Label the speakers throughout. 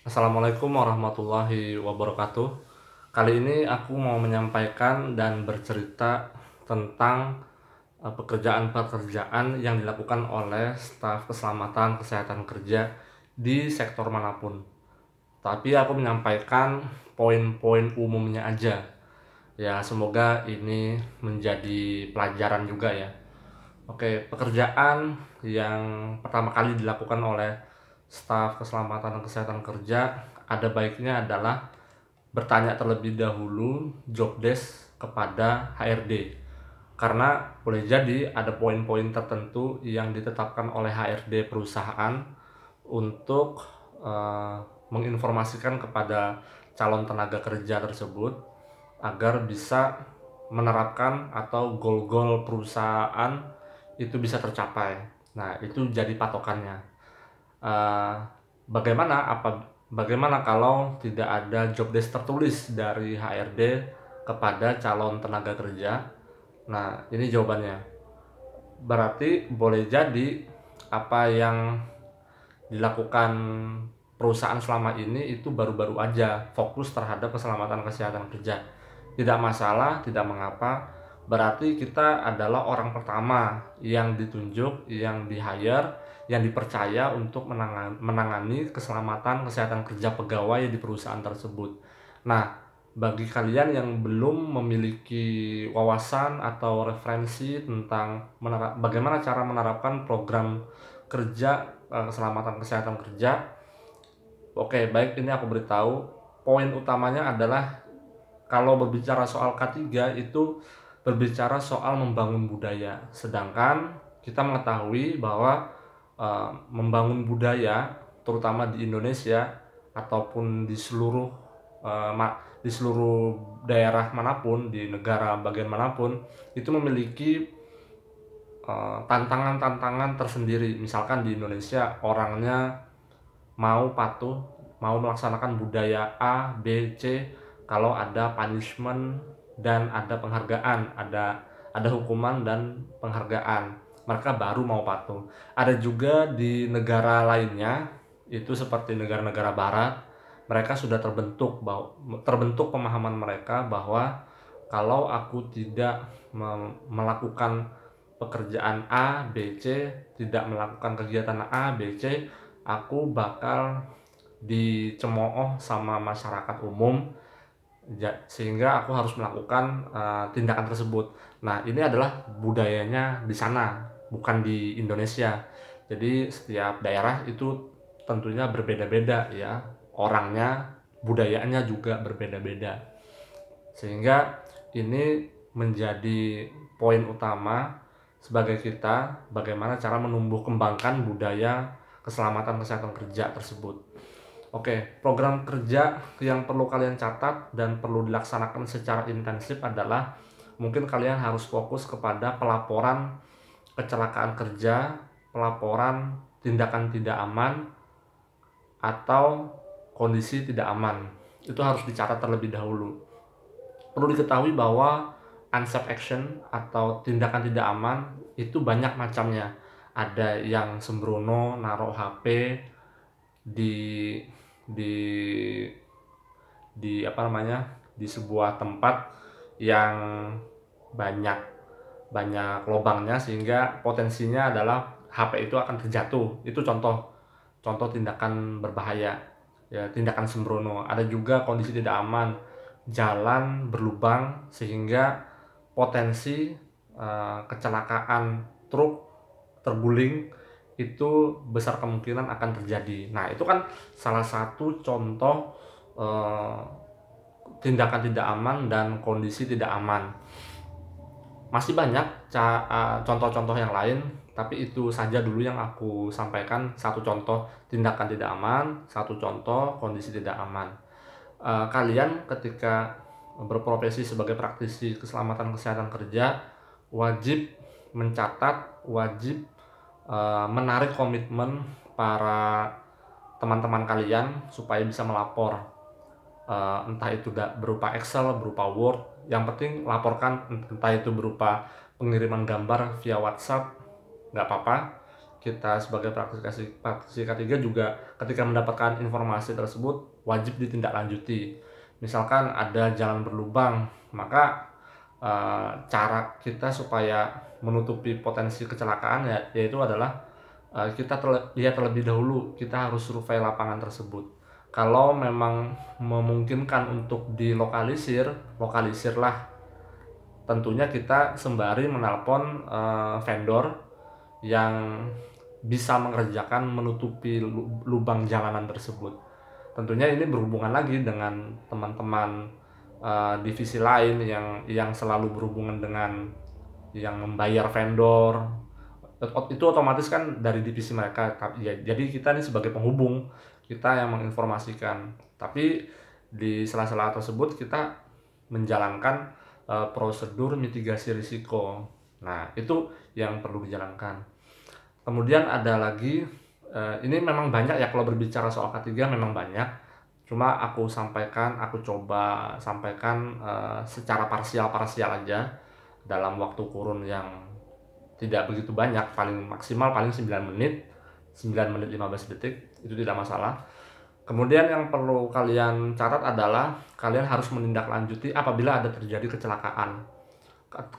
Speaker 1: Assalamualaikum warahmatullahi wabarakatuh. Kali ini aku mau menyampaikan dan bercerita tentang e, pekerjaan-pekerjaan yang dilakukan oleh staf keselamatan kesehatan kerja di sektor manapun. Tapi aku menyampaikan poin-poin umumnya aja. Ya, semoga ini menjadi pelajaran juga ya. Oke, pekerjaan yang pertama kali dilakukan oleh staf keselamatan dan kesehatan kerja ada baiknya adalah bertanya terlebih dahulu job desk kepada HRD karena boleh jadi ada poin-poin tertentu yang ditetapkan oleh HRD perusahaan untuk uh, menginformasikan kepada calon tenaga kerja tersebut agar bisa menerapkan atau goal-goal perusahaan itu bisa tercapai. Nah, itu jadi patokannya. Eh, bagaimana apa bagaimana kalau tidak ada job desk tertulis dari HRD kepada calon tenaga kerja? Nah, ini jawabannya. Berarti boleh jadi apa yang dilakukan perusahaan selama ini itu baru-baru aja fokus terhadap keselamatan kesehatan kerja. Tidak masalah, tidak mengapa. Berarti kita adalah orang pertama yang ditunjuk, yang di hire yang dipercaya untuk menangani, keselamatan kesehatan kerja pegawai di perusahaan tersebut. Nah, bagi kalian yang belum memiliki wawasan atau referensi tentang bagaimana cara menerapkan program kerja eh, keselamatan kesehatan kerja, oke baik ini aku beritahu poin utamanya adalah kalau berbicara soal K3 itu berbicara soal membangun budaya. Sedangkan kita mengetahui bahwa Eh, membangun budaya terutama di Indonesia ataupun di seluruh uh, di seluruh daerah manapun di negara bagian manapun itu memiliki eh, tantangan-tantangan uh, tersendiri misalkan di Indonesia orangnya mau patuh mau melaksanakan budaya A B C kalau ada punishment dan ada penghargaan ada ada hukuman dan penghargaan mereka baru mau patuh. Ada juga di negara lainnya, itu seperti negara-negara barat, mereka sudah terbentuk terbentuk pemahaman mereka bahwa kalau aku tidak melakukan pekerjaan A, B, C, tidak melakukan kegiatan A, B, C, aku bakal dicemooh sama masyarakat umum sehingga aku harus melakukan uh, tindakan tersebut. Nah, ini adalah budayanya di sana bukan di Indonesia. Jadi setiap daerah itu tentunya berbeda-beda ya. Orangnya, budayanya juga berbeda-beda. Sehingga ini menjadi poin utama sebagai kita bagaimana cara menumbuh kembangkan budaya keselamatan kesehatan kerja tersebut. Oke, program kerja yang perlu kalian catat dan perlu dilaksanakan secara intensif adalah mungkin kalian harus fokus kepada pelaporan kecelakaan kerja, pelaporan tindakan tidak aman atau kondisi tidak aman. Itu harus dicatat terlebih dahulu. Perlu diketahui bahwa unsafe action atau tindakan tidak aman itu banyak macamnya. Ada yang sembrono naruh HP di di di apa namanya di sebuah tempat yang banyak banyak lubangnya sehingga potensinya adalah HP itu akan terjatuh. Itu contoh contoh tindakan berbahaya. Ya, tindakan sembrono. Ada juga kondisi tidak aman, jalan berlubang sehingga potensi uh, kecelakaan truk terguling itu besar kemungkinan akan terjadi. Nah, itu kan salah satu contoh uh, tindakan tidak aman dan kondisi tidak aman. Masih banyak contoh-contoh yang lain, tapi itu saja dulu yang aku sampaikan. Satu contoh tindakan tidak aman, satu contoh kondisi tidak aman. E, kalian ketika berprofesi sebagai praktisi keselamatan kesehatan kerja wajib mencatat, wajib e, menarik komitmen para teman-teman kalian supaya bisa melapor e, entah itu berupa Excel, berupa Word, yang penting laporkan entah itu berupa pengiriman gambar via WhatsApp nggak apa-apa kita sebagai praktisi praktisi ketiga juga ketika mendapatkan informasi tersebut wajib ditindaklanjuti misalkan ada jalan berlubang maka e, cara kita supaya menutupi potensi kecelakaan ya yaitu adalah e, kita terle, lihat terlebih dahulu kita harus survei lapangan tersebut kalau memang memungkinkan untuk dilokalisir lokalisirlah tentunya kita sembari menelpon uh, vendor yang bisa mengerjakan menutupi lubang jalanan tersebut tentunya ini berhubungan lagi dengan teman-teman uh, divisi lain yang yang selalu berhubungan dengan yang membayar vendor itu otomatis kan dari divisi mereka ya, jadi kita ini sebagai penghubung kita yang menginformasikan tapi di sela-sela tersebut kita menjalankan e, prosedur mitigasi risiko nah itu yang perlu dijalankan kemudian ada lagi e, ini memang banyak ya kalau berbicara soal K3 memang banyak cuma aku sampaikan aku coba sampaikan e, secara parsial-parsial aja dalam waktu kurun yang tidak begitu banyak paling maksimal paling 9 menit 9 menit 15 detik itu tidak masalah kemudian yang perlu kalian catat adalah kalian harus menindaklanjuti apabila ada terjadi kecelakaan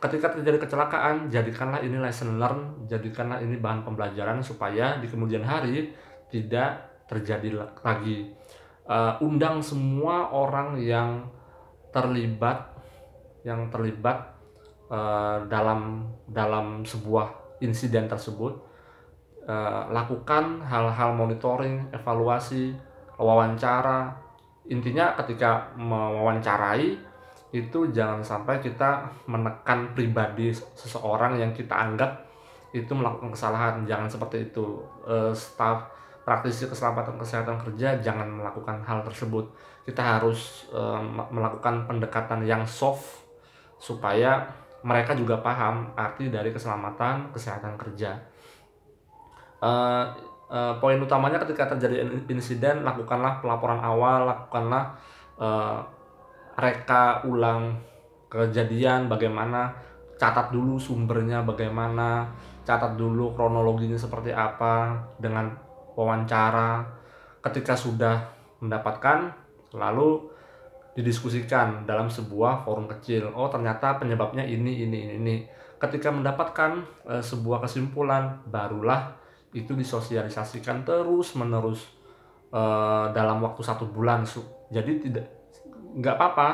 Speaker 1: ketika terjadi kecelakaan jadikanlah ini lesson learn jadikanlah ini bahan pembelajaran supaya di kemudian hari tidak terjadi lagi uh, undang semua orang yang terlibat yang terlibat uh, dalam dalam sebuah insiden tersebut uh, lakukan hal-hal monitoring evaluasi wawancara intinya ketika mewawancarai itu jangan sampai kita menekan pribadi seseorang yang kita anggap itu melakukan kesalahan jangan seperti itu uh, eh, staff praktisi keselamatan kesehatan kerja jangan melakukan hal tersebut. Kita harus uh, melakukan pendekatan yang soft supaya mereka juga paham arti dari keselamatan kesehatan kerja. Uh, uh, poin utamanya ketika terjadi insiden lakukanlah pelaporan awal, lakukanlah uh, reka ulang kejadian bagaimana, catat dulu sumbernya bagaimana, catat dulu kronologinya seperti apa dengan wawancara. Ketika sudah mendapatkan, lalu didiskusikan dalam sebuah forum kecil. Oh, ternyata penyebabnya ini ini ini. Ketika mendapatkan e, sebuah kesimpulan, barulah itu disosialisasikan terus-menerus e, dalam waktu satu bulan. Jadi tidak nggak apa-apa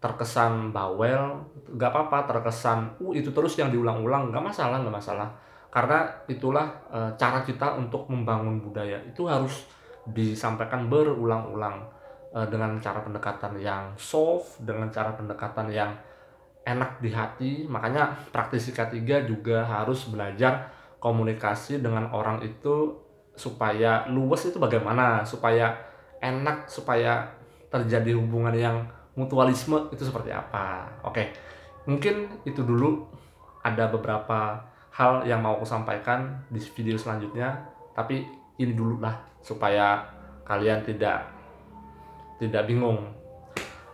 Speaker 1: terkesan bawel, nggak apa-apa terkesan uh itu terus yang diulang-ulang, nggak masalah, nggak masalah. Karena itulah e, cara kita untuk membangun budaya. Itu harus disampaikan berulang-ulang Eh, dengan cara pendekatan yang soft, dengan cara pendekatan yang enak di hati. Makanya praktisi K3 juga harus belajar komunikasi dengan orang itu supaya luwes itu bagaimana, supaya enak, supaya terjadi hubungan yang mutualisme itu seperti apa. Oke. Mungkin itu dulu ada beberapa hal yang mau aku sampaikan di video selanjutnya, tapi ini dulu lah supaya kalian tidak tidak bingung.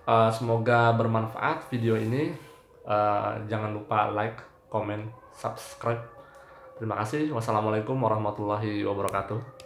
Speaker 1: Uh, semoga bermanfaat video ini. Uh, jangan lupa like, comment, subscribe. Terima kasih. Wassalamualaikum warahmatullahi wabarakatuh.